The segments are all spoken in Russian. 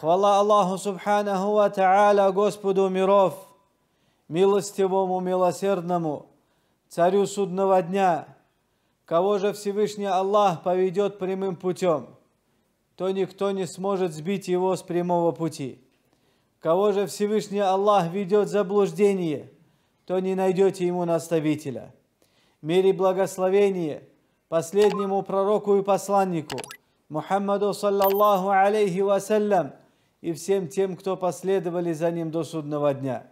Хвала Аллаху Субханаху Ва Та'аля, Господу миров, милостивому, милосердному, царю судного дня, кого же Всевышний Аллах поведет прямым путем, то никто не сможет сбить его с прямого пути. Кого же Всевышний Аллах ведет заблуждение, то не найдете ему наставителя. Мир и благословение последнему пророку и посланнику, Мухаммаду саллаллаху алейхи вассалям, и всем тем, кто последовали за ним до судного дня.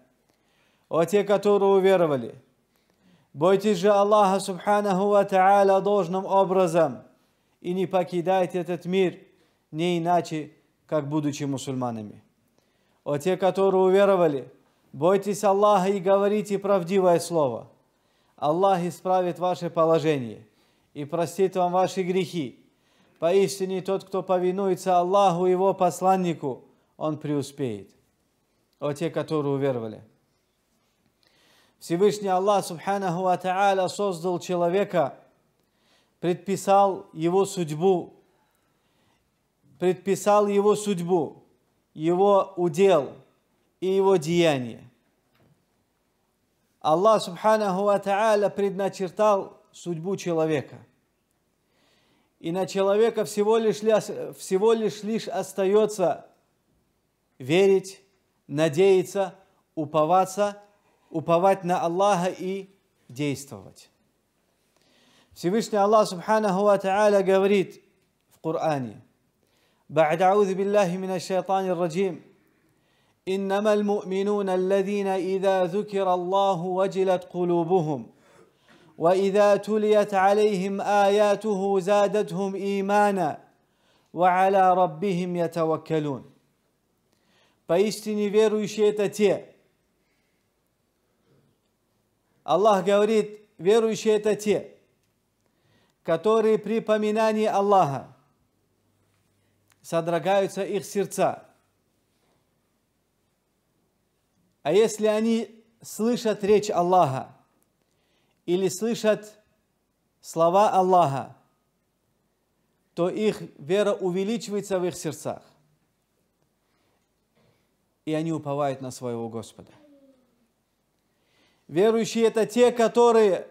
О те, которые уверовали! Бойтесь же Аллаха Субханаху Ва Та'аля должным образом и не покидайте этот мир, не иначе, как будучи мусульманами. О те, которые уверовали! Бойтесь Аллаха и говорите правдивое слово. Аллах исправит ваше положение и простит вам ваши грехи. Поистине тот, кто повинуется Аллаху и его посланнику – он преуспеет. О те, которые уверовали. Всевышний Аллах, субханаху ва та'аля, создал человека, предписал его судьбу, предписал его судьбу, его удел и его деяние. Аллах, субханаху ва та'аля, предначертал судьбу человека. И на человека всего лишь, всего лишь, лишь остается верить, надеяться, уповаться, уповать на Аллаха и действовать. Всевышний Аллах Субханаху Ва Та'аля говорит в Коране, بعد أعوذ بالله من الشيطان الرجيم إنما المؤمنون الذين إذا ذكر الله وجلت قلوبهم وإذا تليت عليهم آياته زادتهم إيمانا وعلى ربهم يتوكلون Поистине верующие это те. Аллах говорит, верующие это те, которые при поминании Аллаха содрогаются их сердца. А если они слышат речь Аллаха или слышат слова Аллаха, то их вера увеличивается в их сердцах и они уповают на своего Господа. Верующие – это те, которые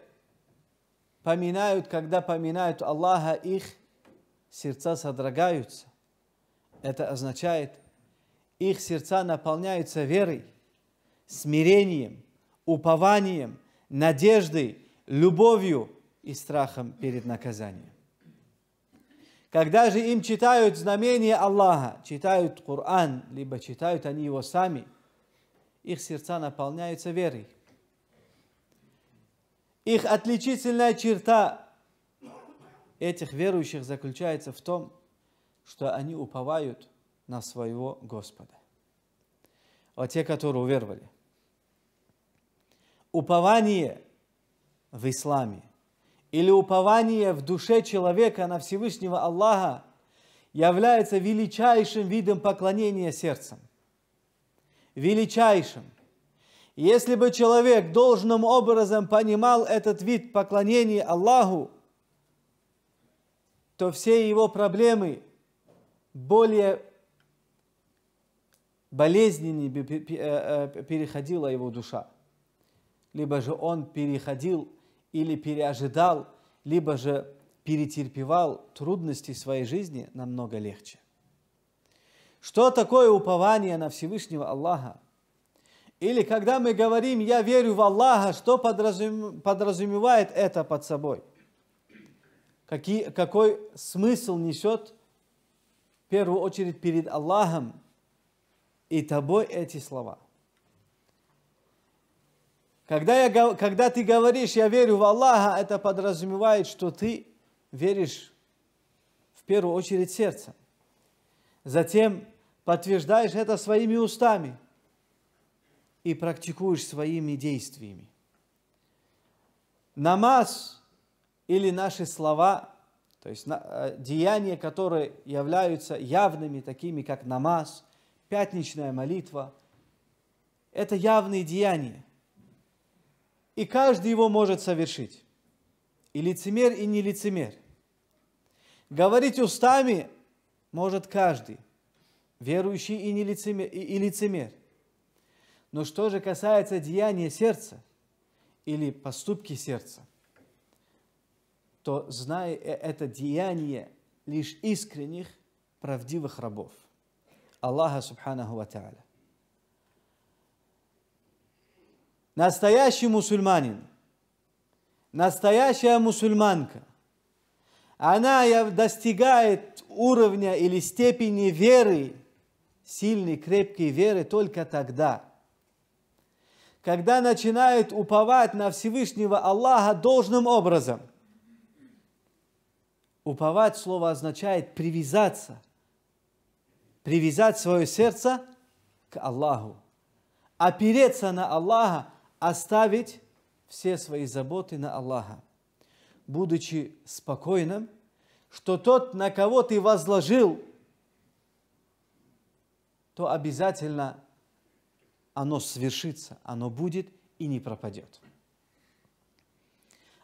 поминают, когда поминают Аллаха, их сердца содрогаются. Это означает, их сердца наполняются верой, смирением, упованием, надеждой, любовью и страхом перед наказанием. Когда же им читают знамения Аллаха, читают Коран, либо читают они его сами, их сердца наполняются верой. Их отличительная черта этих верующих заключается в том, что они уповают на своего Господа. А те, которые уверовали. Упование в исламе или упование в душе человека на Всевышнего Аллаха является величайшим видом поклонения сердцем. Величайшим. Если бы человек должным образом понимал этот вид поклонения Аллаху, то все его проблемы более болезненнее э, переходила его душа. Либо же он переходил или переожидал, либо же перетерпевал трудности своей жизни намного легче. Что такое упование на Всевышнего Аллаха? Или когда мы говорим «я верю в Аллаха», что подразум, подразумевает это под собой? Какие, какой смысл несет в первую очередь перед Аллахом и тобой эти слова – когда, я, когда ты говоришь, я верю в Аллаха, это подразумевает, что ты веришь в первую очередь сердцем. Затем подтверждаешь это своими устами и практикуешь своими действиями. Намаз или наши слова, то есть э, деяния, которые являются явными, такими как намаз, пятничная молитва, это явные деяния и каждый его может совершить. И лицемер, и нелицемер. Говорить устами может каждый, верующий и, нелицемер, и, и лицемер. Но что же касается деяния сердца или поступки сердца, то знай э, это деяние лишь искренних, правдивых рабов. Аллаха Субханаху Ва Тааля. настоящий мусульманин, настоящая мусульманка, она достигает уровня или степени веры, сильной, крепкой веры только тогда, когда начинает уповать на Всевышнего Аллаха должным образом. Уповать слово означает привязаться, привязать свое сердце к Аллаху, опереться на Аллаха – оставить все свои заботы на Аллаха, будучи спокойным, что тот, на кого ты возложил, то обязательно оно свершится, оно будет и не пропадет.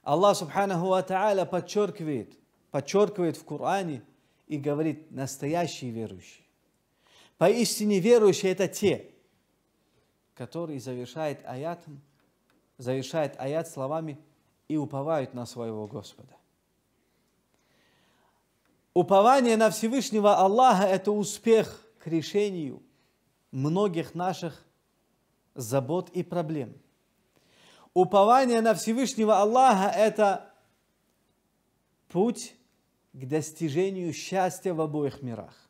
Аллах Субханаху Ва Та'аля подчеркивает, подчеркивает в Коране и говорит, настоящие верующие. Поистине верующие это те, который завершает аят, завершает аят словами «и уповают на своего Господа». Упование на Всевышнего Аллаха – это успех к решению многих наших забот и проблем. Упование на Всевышнего Аллаха – это путь к достижению счастья в обоих мирах.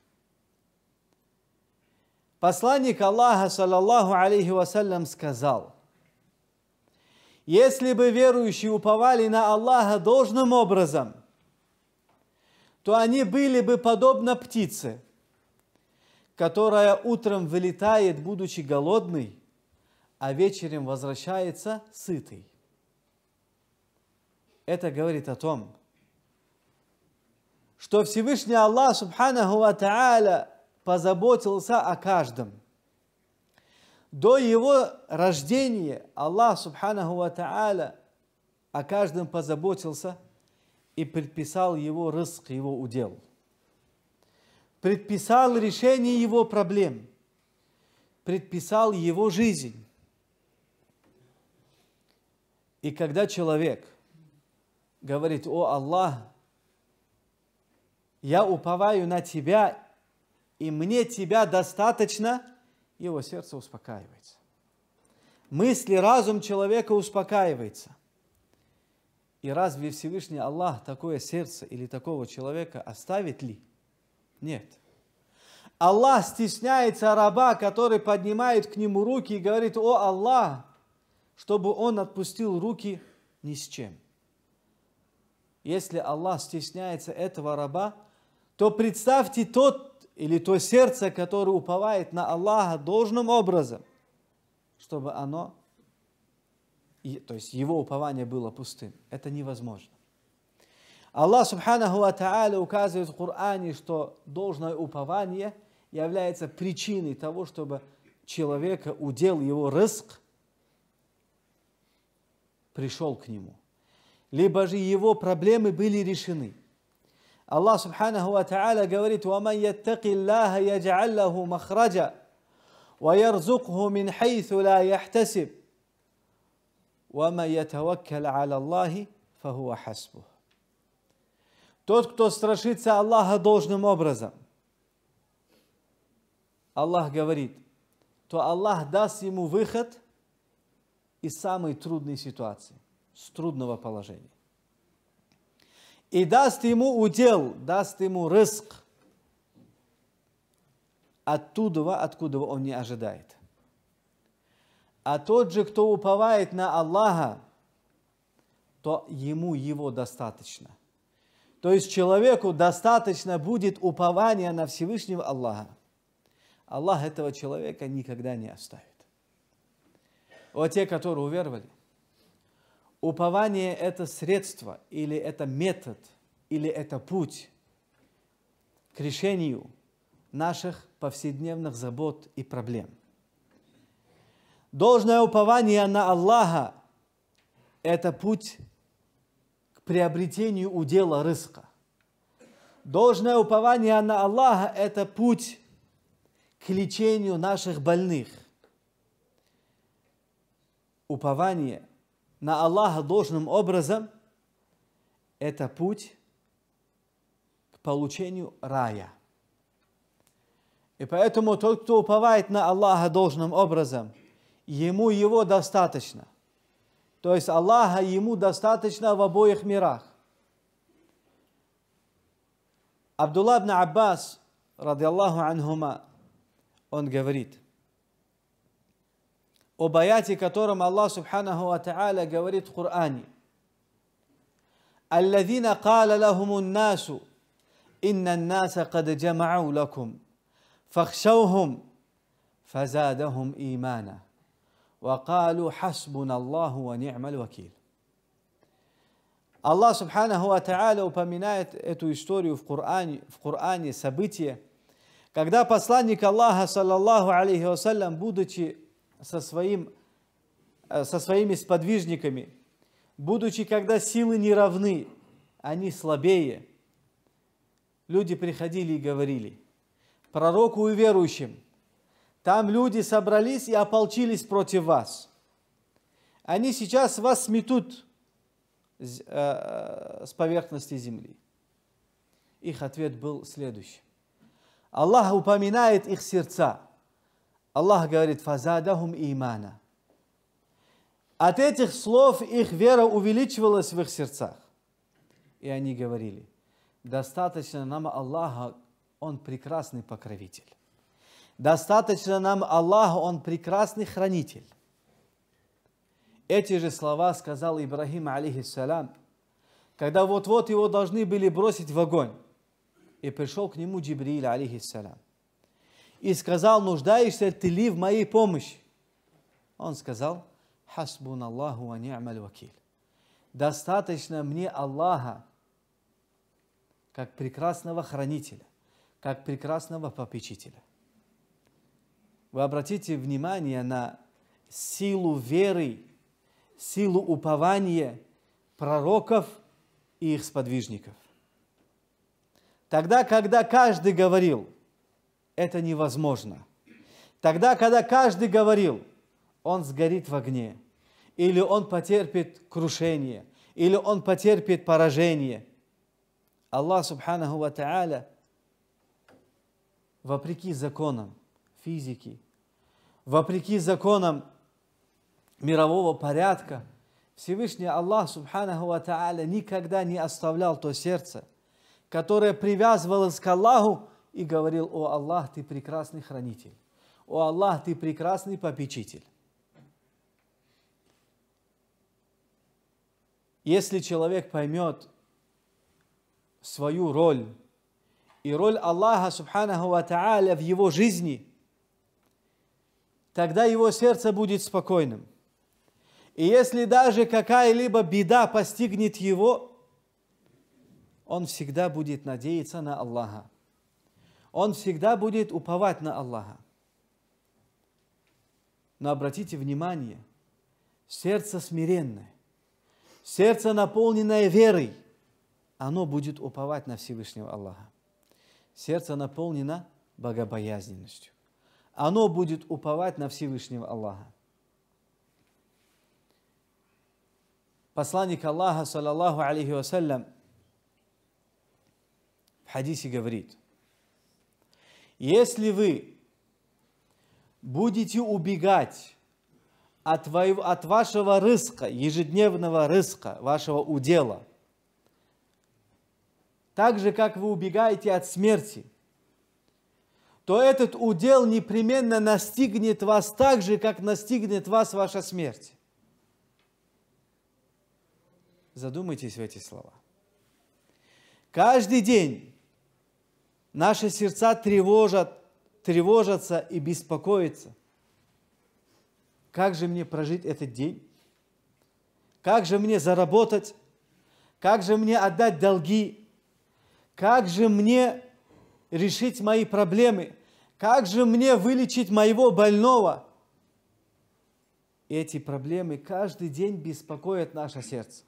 Посланник Аллаха, саллаллаху алейхи вассалям, сказал, если бы верующие уповали на Аллаха должным образом, то они были бы подобно птице, которая утром вылетает, будучи голодной, а вечером возвращается сытой. Это говорит о том, что Всевышний Аллах, субханаху ва та'аля, позаботился о каждом. До его рождения Аллах Субханаху Ва Та'аля о каждом позаботился и предписал его рыск, его удел. Предписал решение его проблем. Предписал его жизнь. И когда человек говорит, о Аллах, я уповаю на Тебя и мне тебя достаточно, его сердце успокаивается. Мысли, разум человека успокаивается. И разве Всевышний Аллах такое сердце или такого человека оставит ли? Нет. Аллах стесняется раба, который поднимает к нему руки и говорит, о Аллах, чтобы он отпустил руки ни с чем. Если Аллах стесняется этого раба, то представьте тот или то сердце, которое уповает на Аллаха должным образом, чтобы оно, то есть его упование было пустым. Это невозможно. Аллах Субханаху Ва указывает в Коране, что должное упование является причиной того, чтобы человека удел его рыск пришел к нему. Либо же его проблемы были решены – Аллах Субханаху Ва Та'аля говорит, «Ваман яттаки Аллаха яджаллаху махраджа, ва ярзукху мин хайсу ла яхтасиб, ва ма ятаваккал аля Аллахи, фахуа Тот, кто страшится Аллаха должным образом, Аллах говорит, то Аллах даст ему выход из самой трудной ситуации, с трудного положения и даст ему удел, даст ему рыск оттуда, откуда он не ожидает. А тот же, кто уповает на Аллаха, то ему его достаточно. То есть человеку достаточно будет упования на Всевышнего Аллаха. Аллах этого человека никогда не оставит. Вот те, которые уверовали – Упование – это средство, или это метод, или это путь к решению наших повседневных забот и проблем. Должное упование на Аллаха – это путь к приобретению удела рыска. Должное упование на Аллаха – это путь к лечению наших больных. Упование – на Аллаха должным образом, это путь к получению рая. И поэтому тот, кто уповает на Аллаха должным образом, ему его достаточно. То есть Аллаха ему достаточно в обоих мирах. Абдулла ибн Аббас, ради Аллаху ангума, он говорит – об аяте, котором Аллах Субханаху Ва Та'аля говорит в Коране. الذين قال لهم الناس إن الناس قد جمعوا لكم فاخشوهم فزادهم إيمانا وقالوا حسبنا الله ونعم الوكيل Аллах Субханаху Ата'аля упоминает эту историю в Коране, в Коране событие, когда посланник Аллаха, саллаллаху алейхи вассалям, будучи со, своим, э, со своими сподвижниками, будучи, когда силы не равны, они слабее, люди приходили и говорили, пророку и верующим, там люди собрались и ополчились против вас. Они сейчас вас сметут э, э, с поверхности земли. Их ответ был следующий. Аллах упоминает их сердца – Аллах говорит, фазадахум имана. От этих слов их вера увеличивалась в их сердцах. И они говорили, достаточно нам Аллаха, Он прекрасный покровитель. Достаточно нам Аллаха, Он прекрасный хранитель. Эти же слова сказал Ибрахим алейхиссалям, когда вот-вот его должны были бросить в огонь. И пришел к нему Джибриил, алейхиссалям и сказал, нуждаешься ты ли в моей помощи? Он сказал, хасбун Аллаху вакиль. Достаточно мне Аллаха, как прекрасного хранителя, как прекрасного попечителя. Вы обратите внимание на силу веры, силу упования пророков и их сподвижников. Тогда, когда каждый говорил – это невозможно. Тогда, когда каждый говорил, он сгорит в огне, или он потерпит крушение, или он потерпит поражение. Аллах Субханаху Ва Та'аля, вопреки законам физики, вопреки законам мирового порядка, Всевышний Аллах Субханаху Ва Та'аля никогда не оставлял то сердце, которое привязывалось к Аллаху, и говорил, «О Аллах, Ты прекрасный хранитель! О Аллах, Ты прекрасный попечитель!» Если человек поймет свою роль и роль Аллаха Субханаху Ва Тааля в его жизни, тогда его сердце будет спокойным. И если даже какая-либо беда постигнет его, он всегда будет надеяться на Аллаха он всегда будет уповать на Аллаха. Но обратите внимание, сердце смиренное, сердце, наполненное верой, оно будет уповать на Всевышнего Аллаха. Сердце наполнено богобоязненностью. Оно будет уповать на Всевышнего Аллаха. Посланник Аллаха, саллаллаху алейхи вассалям, в хадисе говорит – если вы будете убегать от, во... от вашего рыска, ежедневного рыска, вашего удела, так же, как вы убегаете от смерти, то этот удел непременно настигнет вас так же, как настигнет вас ваша смерть. Задумайтесь в эти слова. Каждый день Наши сердца тревожат, тревожатся и беспокоятся. Как же мне прожить этот день? Как же мне заработать? Как же мне отдать долги? Как же мне решить мои проблемы? Как же мне вылечить моего больного? Эти проблемы каждый день беспокоят наше сердце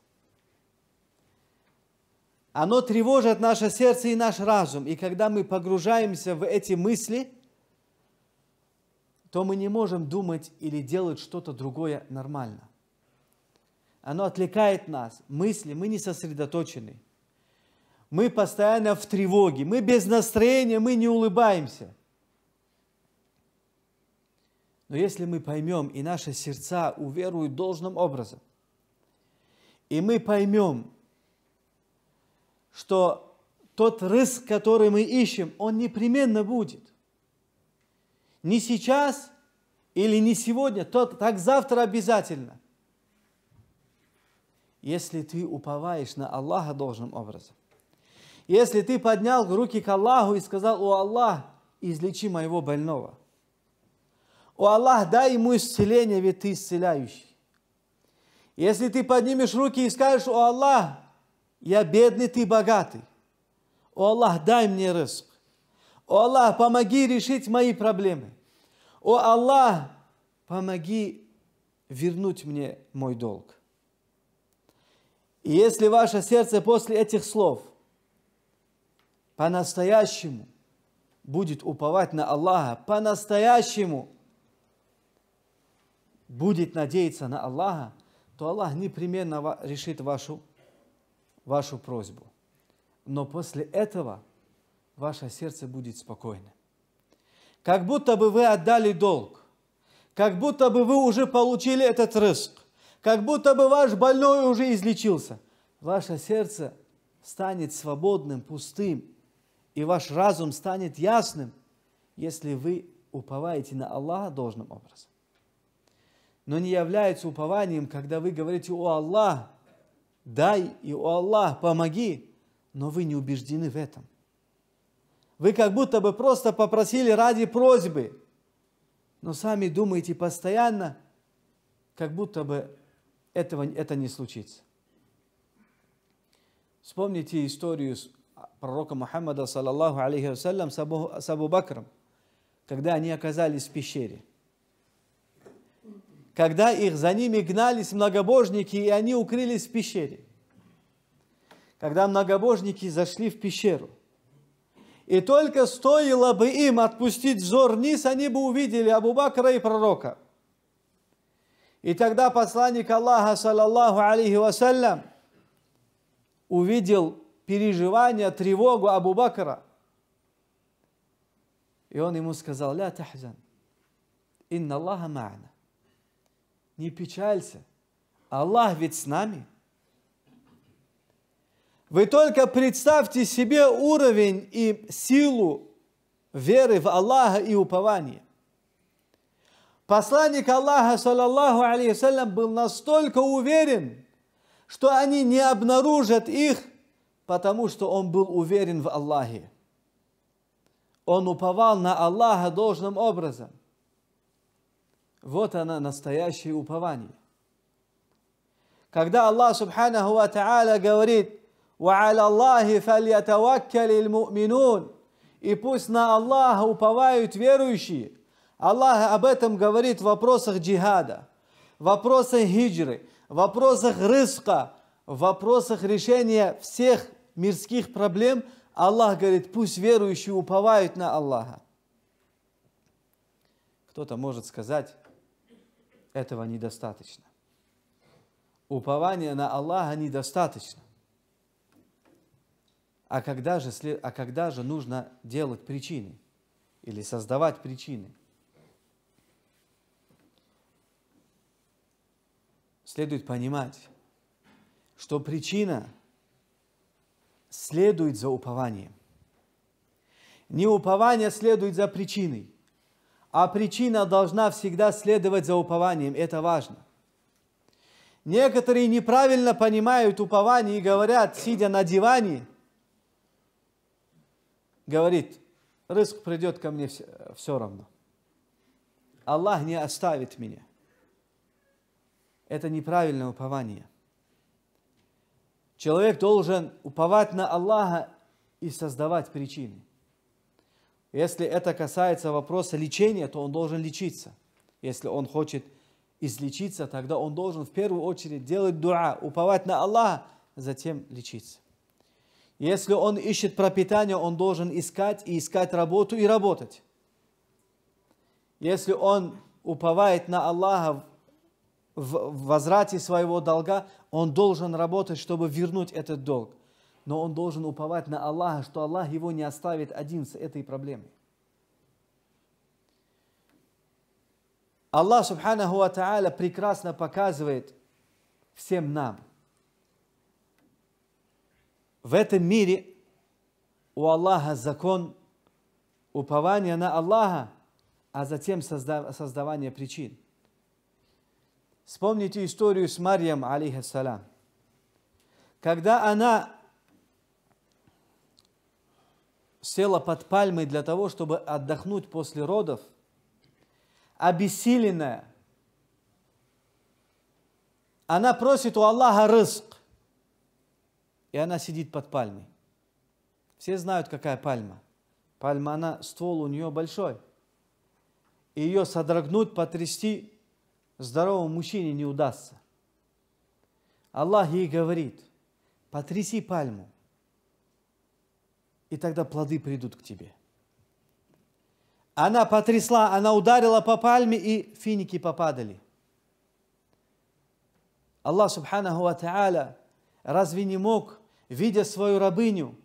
оно тревожит наше сердце и наш разум. И когда мы погружаемся в эти мысли, то мы не можем думать или делать что-то другое нормально. Оно отвлекает нас, мысли, мы не сосредоточены. Мы постоянно в тревоге, мы без настроения, мы не улыбаемся. Но если мы поймем, и наши сердца уверуют должным образом, и мы поймем, что тот риск, который мы ищем, он непременно будет. Не сейчас или не сегодня, тот, так завтра обязательно. Если ты уповаешь на Аллаха должным образом, если ты поднял руки к Аллаху и сказал, «О Аллах, излечи моего больного», «О Аллах, дай ему исцеление, ведь ты исцеляющий», если ты поднимешь руки и скажешь, «О Аллах, я бедный, ты богатый. О Аллах, дай мне рызк. О Аллах, помоги решить мои проблемы. О Аллах, помоги вернуть мне мой долг. И если ваше сердце после этих слов по-настоящему будет уповать на Аллаха, по-настоящему будет надеяться на Аллаха, то Аллах непременно решит вашу вашу просьбу. Но после этого ваше сердце будет спокойно. Как будто бы вы отдали долг, как будто бы вы уже получили этот риск, как будто бы ваш больной уже излечился. Ваше сердце станет свободным, пустым, и ваш разум станет ясным, если вы уповаете на Аллаха должным образом. Но не является упованием, когда вы говорите, о Аллах, дай и, у Аллах, помоги, но вы не убеждены в этом. Вы как будто бы просто попросили ради просьбы, но сами думаете постоянно, как будто бы этого, это не случится. Вспомните историю с а, пророка Мухаммада, саллаллаху алейхи вассалям, с Абу, с Абу Бакром, когда они оказались в пещере – когда их за ними гнались многобожники, и они укрылись в пещере. Когда многобожники зашли в пещеру, и только стоило бы им отпустить взор вниз, они бы увидели Абу Бакра и пророка. И тогда посланник Аллаха, саллаллаху алейхи вассалям, увидел переживание, тревогу Абу Бакра. И он ему сказал, «Ля тахзан, инна Аллаха ма'ана» не печалься, Аллах ведь с нами. Вы только представьте себе уровень и силу веры в Аллаха и упования. Посланник Аллаха, саллаллаху алейхиссалям, был настолько уверен, что они не обнаружат их, потому что он был уверен в Аллахе. Он уповал на Аллаха должным образом – вот она, настоящее упование. Когда Аллах Субханаху Ва Та'аля говорит, وَعَلَى اللَّهِ فَلْيَتَوَكَّلِ الْمُؤْمِنُونَ И пусть на Аллаха уповают верующие. Аллах об этом говорит в вопросах джихада, в вопросах хиджры, в вопросах рызка, в вопросах решения всех мирских проблем. Аллах говорит, пусть верующие уповают на Аллаха. Кто-то может сказать, этого недостаточно. Упование на Аллаха недостаточно. А когда же, а когда же нужно делать причины или создавать причины? Следует понимать, что причина следует за упованием. Не упование следует за причиной а причина должна всегда следовать за упованием. Это важно. Некоторые неправильно понимают упование и говорят, сидя на диване, говорит, риск придет ко мне все, все равно. Аллах не оставит меня. Это неправильное упование. Человек должен уповать на Аллаха и создавать причины – если это касается вопроса лечения, то он должен лечиться. Если он хочет излечиться, тогда он должен в первую очередь делать дуа, уповать на Аллаха, затем лечиться. Если он ищет пропитание, он должен искать и искать работу и работать. Если он уповает на Аллаха в возврате своего долга, он должен работать, чтобы вернуть этот долг но он должен уповать на Аллаха, что Аллах его не оставит один с этой проблемой. Аллах, субханаху ва та'аля, прекрасно показывает всем нам. В этом мире у Аллаха закон упования на Аллаха, а затем создавание причин. Вспомните историю с Марьям, алейхиссалям. Когда она села под пальмой для того, чтобы отдохнуть после родов, обессиленная, она просит у Аллаха рызк, и она сидит под пальмой. Все знают, какая пальма. Пальма, она, ствол у нее большой. И ее содрогнуть, потрясти здоровому мужчине не удастся. Аллах ей говорит, потряси пальму и тогда плоды придут к тебе. Она потрясла, она ударила по пальме, и финики попадали. Аллах Субханаху Ва Та'аля разве не мог, видя свою рабыню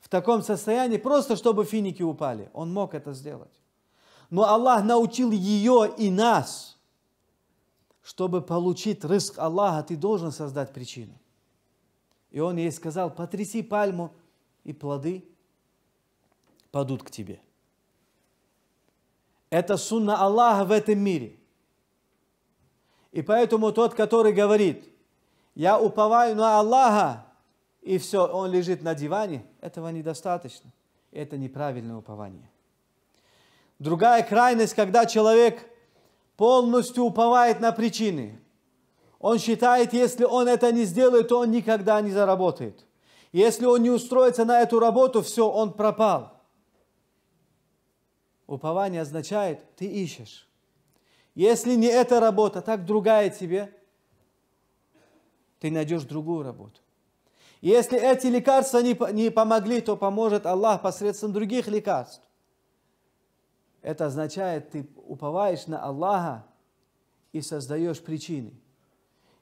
в таком состоянии, просто чтобы финики упали? Он мог это сделать. Но Аллах научил ее и нас, чтобы получить риск Аллаха, ты должен создать причину. И он ей сказал, потряси пальму, и плоды падут к тебе. Это сунна Аллаха в этом мире. И поэтому тот, который говорит, я уповаю на Аллаха, и все, он лежит на диване, этого недостаточно. Это неправильное упование. Другая крайность, когда человек полностью уповает на причины. Он считает, если он это не сделает, то он никогда не заработает – если он не устроится на эту работу, все, он пропал. Упование означает, ты ищешь. Если не эта работа, так другая тебе, ты найдешь другую работу. Если эти лекарства не, не помогли, то поможет Аллах посредством других лекарств. Это означает, ты уповаешь на Аллаха и создаешь причины.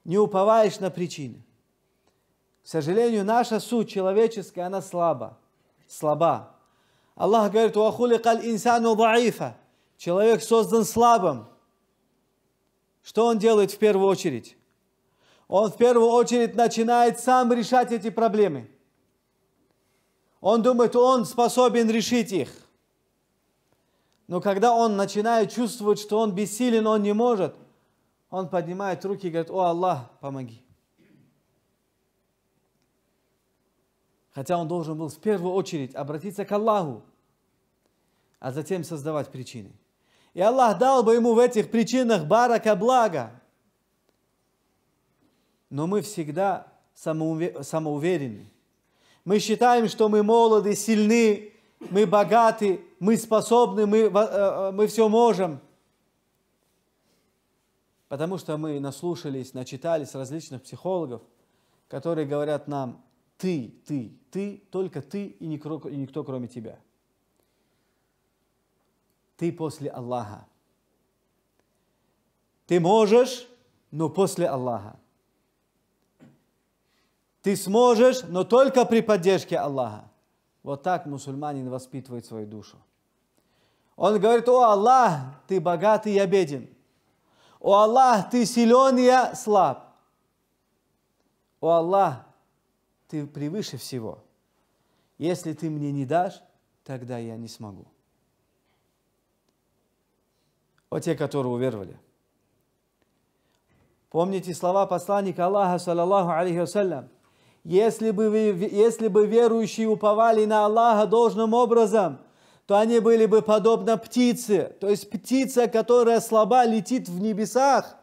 Не уповаешь на причины. К сожалению, наша суть человеческая, она слаба. Слаба. Аллах говорит, «Вахуликал инсану даифа». Человек создан слабым. Что он делает в первую очередь? Он в первую очередь начинает сам решать эти проблемы. Он думает, он способен решить их. Но когда он начинает чувствовать, что он бессилен, он не может, он поднимает руки и говорит, «О, Аллах, помоги». Хотя он должен был в первую очередь обратиться к Аллаху, а затем создавать причины. И Аллах дал бы ему в этих причинах барака блага, Но мы всегда самоуверены. Мы считаем, что мы молоды, сильны, мы богаты, мы способны, мы, э, э, мы все можем. Потому что мы наслушались, начитались различных психологов, которые говорят нам, ты, ты, ты, только ты и никто, и никто кроме тебя. Ты после Аллаха. Ты можешь, но после Аллаха. Ты сможешь, но только при поддержке Аллаха. Вот так мусульманин воспитывает свою душу. Он говорит, о Аллах, ты богат и я беден. О Аллах, ты силен и я слаб. О Аллах, ты превыше всего. Если ты мне не дашь, тогда я не смогу. О те, которые уверовали. Помните слова посланника Аллаха, саллаллаху алейхи вассалям. Если бы, вы, если бы верующие уповали на Аллаха должным образом, то они были бы подобно птице. То есть птица, которая слаба, летит в небесах,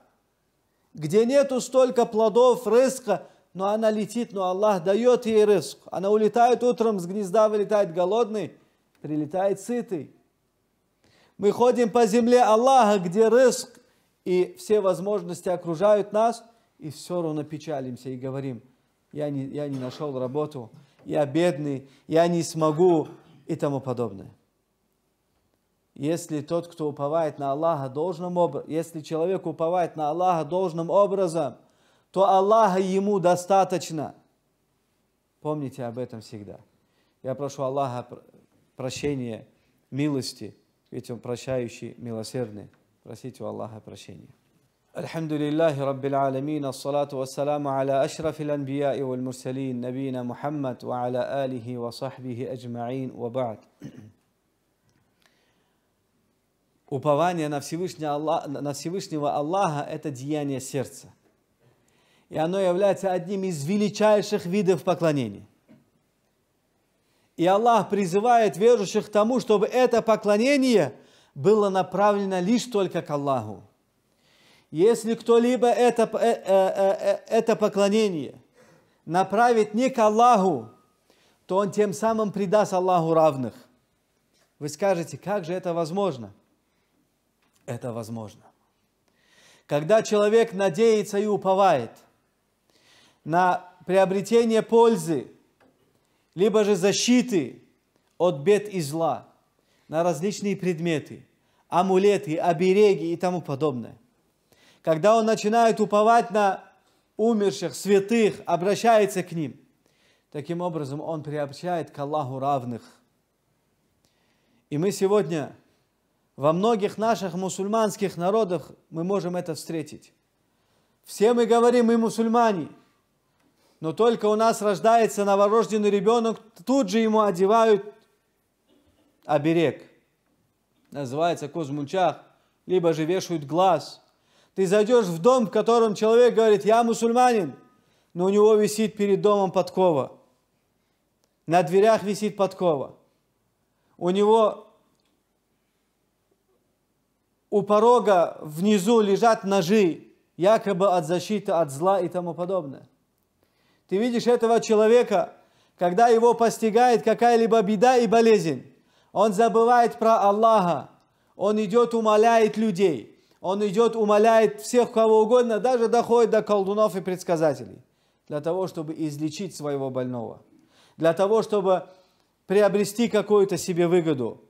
где нету столько плодов, рыска, но она летит, но Аллах дает ей риск. Она улетает утром с гнезда, вылетает голодный, прилетает сытый. Мы ходим по земле Аллаха, где риск и все возможности окружают нас, и все равно печалимся и говорим, я не, я не нашел работу, я бедный, я не смогу и тому подобное. Если тот, кто уповает на Аллаха должным образом, если человек уповает на Аллаха должным образом – то Аллаха ему достаточно. Помните об этом всегда. Я прошу Аллаха прощения, милости, ведь Он прощающий, милосердный. Просите у Аллаха прощения. الحمد لله رب العالمين الصلاة والسلام على أشرف الأنبياء والمرسلين نبينا محمد وعلى آله وصحبه أجمعين وبعد Упование на Всевышнего, Аллах, на Всевышнего Аллаха – это деяние сердца и оно является одним из величайших видов поклонения. И Аллах призывает верующих к тому, чтобы это поклонение было направлено лишь только к Аллаху. Если кто-либо это, э, э, э, это поклонение направит не к Аллаху, то он тем самым предаст Аллаху равных. Вы скажете, как же это возможно? Это возможно. Когда человек надеется и уповает – на приобретение пользы, либо же защиты от бед и зла, на различные предметы, амулеты, обереги и тому подобное. Когда он начинает уповать на умерших, святых, обращается к ним. Таким образом, он приобщает к Аллаху равных. И мы сегодня во многих наших мусульманских народах мы можем это встретить. Все мы говорим, мы мусульмане. Но только у нас рождается новорожденный ребенок, тут же ему одевают оберег. Называется козмунчах. Либо же вешают глаз. Ты зайдешь в дом, в котором человек говорит, я мусульманин, но у него висит перед домом подкова. На дверях висит подкова. У него у порога внизу лежат ножи, якобы от защиты от зла и тому подобное. Ты видишь этого человека, когда его постигает какая-либо беда и болезнь, он забывает про Аллаха, он идет, умоляет людей, он идет, умоляет всех, кого угодно, даже доходит до колдунов и предсказателей, для того, чтобы излечить своего больного, для того, чтобы приобрести какую-то себе выгоду.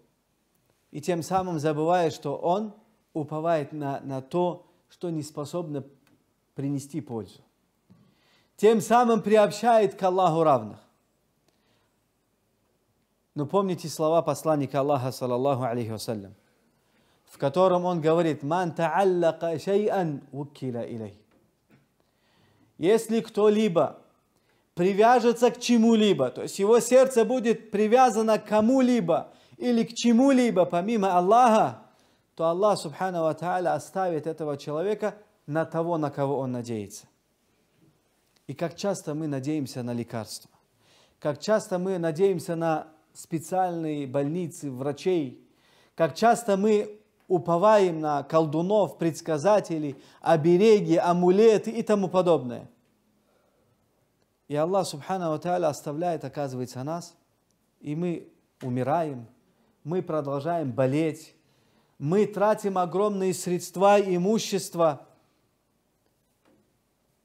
И тем самым забывает, что он уповает на, на то, что не способно принести пользу тем самым приобщает к Аллаху равных. Но помните слова посланника Аллаха, саллаллаху алейхи вассалям, в котором он говорит, «Ман та'аллака шай'ан уккила илей». Если кто-либо привяжется к чему-либо, то есть его сердце будет привязано к кому-либо или к чему-либо помимо Аллаха, то Аллах, субхану ва та'аля, оставит этого человека на того, на кого он надеется. И как часто мы надеемся на лекарства, как часто мы надеемся на специальные больницы, врачей, как часто мы уповаем на колдунов, предсказателей, обереги, амулеты и тому подобное. И Аллах Субхану Ва оставляет, оказывается, нас, и мы умираем, мы продолжаем болеть, мы тратим огромные средства и имущество –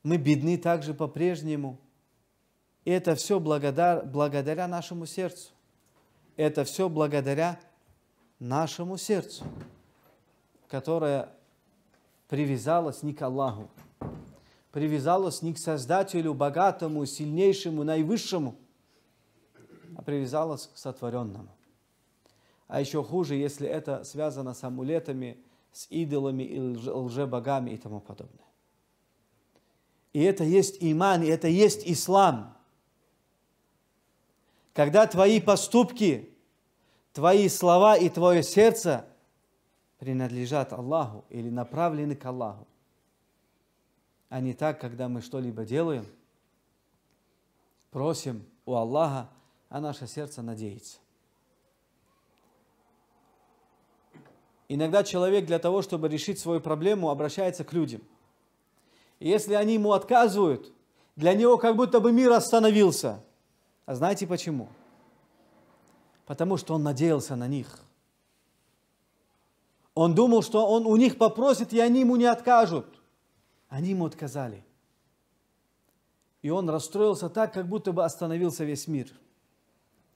мы бедны также по-прежнему. И это все благодар, благодаря нашему сердцу. Это все благодаря нашему сердцу, которое привязалось не к Аллаху, привязалось не к Создателю, богатому, сильнейшему, наивысшему, а привязалось к сотворенному. А еще хуже, если это связано с амулетами, с идолами и лже и тому подобное. И это есть иман, и это есть ислам. Когда твои поступки, твои слова и твое сердце принадлежат Аллаху или направлены к Аллаху, а не так, когда мы что-либо делаем, просим у Аллаха, а наше сердце надеется. Иногда человек для того, чтобы решить свою проблему, обращается к людям. И если они ему отказывают, для него как будто бы мир остановился. А знаете почему? Потому что он надеялся на них. Он думал, что он у них попросит, и они ему не откажут. Они ему отказали. И он расстроился так, как будто бы остановился весь мир.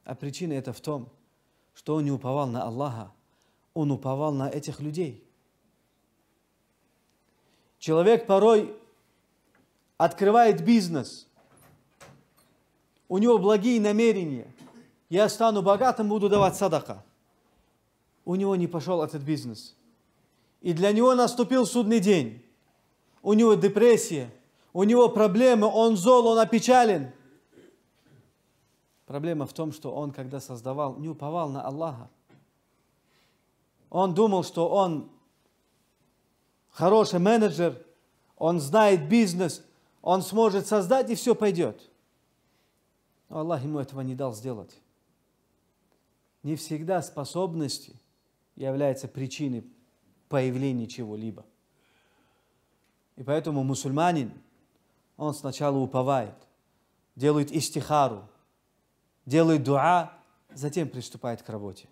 А причина это в том, что он не уповал на Аллаха, он уповал на этих людей. Человек порой открывает бизнес, у него благие намерения, я стану богатым, буду давать садака. У него не пошел этот бизнес. И для него наступил судный день. У него депрессия, у него проблемы, он зол, он опечален. Проблема в том, что он, когда создавал, не уповал на Аллаха. Он думал, что он хороший менеджер, он знает бизнес, он сможет создать, и все пойдет. Но Аллах ему этого не дал сделать. Не всегда способности являются причиной появления чего-либо. И поэтому мусульманин, он сначала уповает, делает истихару, делает дуа, затем приступает к работе.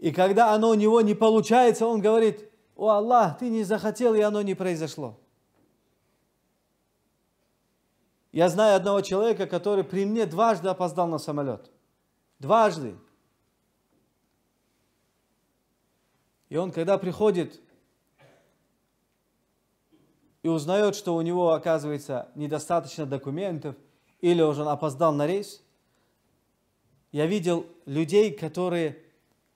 И когда оно у него не получается, он говорит, «О Аллах, ты не захотел, и оно не произошло». Я знаю одного человека, который при мне дважды опоздал на самолет. Дважды. И он, когда приходит и узнает, что у него, оказывается, недостаточно документов, или уже он опоздал на рейс, я видел людей, которые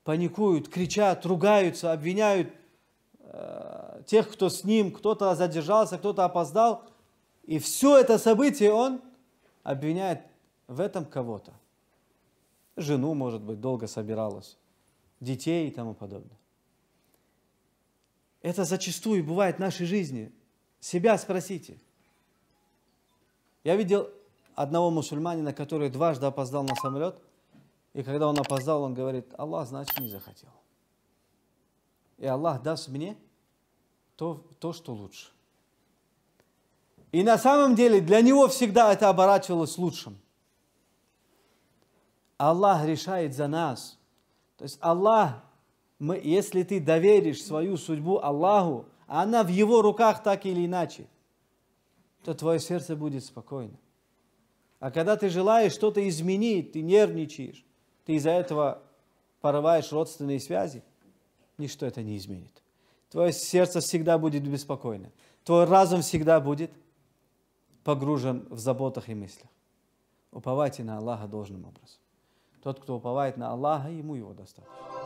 паникуют, кричат, ругаются, обвиняют э, тех, кто с ним, кто-то задержался, кто-то опоздал, и все это событие он обвиняет в этом кого-то. Жену, может быть, долго собиралась, детей и тому подобное. Это зачастую бывает в нашей жизни. Себя спросите. Я видел одного мусульманина, который дважды опоздал на самолет, и когда он опоздал, он говорит, Аллах, значит, не захотел. И Аллах даст мне то, то что лучше. И на самом деле для него всегда это оборачивалось лучшим. Аллах решает за нас. То есть Аллах, мы, если ты доверишь свою судьбу Аллаху, а она в его руках так или иначе, то твое сердце будет спокойно. А когда ты желаешь что-то изменить, ты нервничаешь, ты из-за этого порываешь родственные связи, ничто это не изменит. Твое сердце всегда будет беспокойно, твой разум всегда будет погружен в заботах и мыслях. Уповайте на Аллаха должным образом. Тот, кто уповает на Аллаха, ему его достаточно.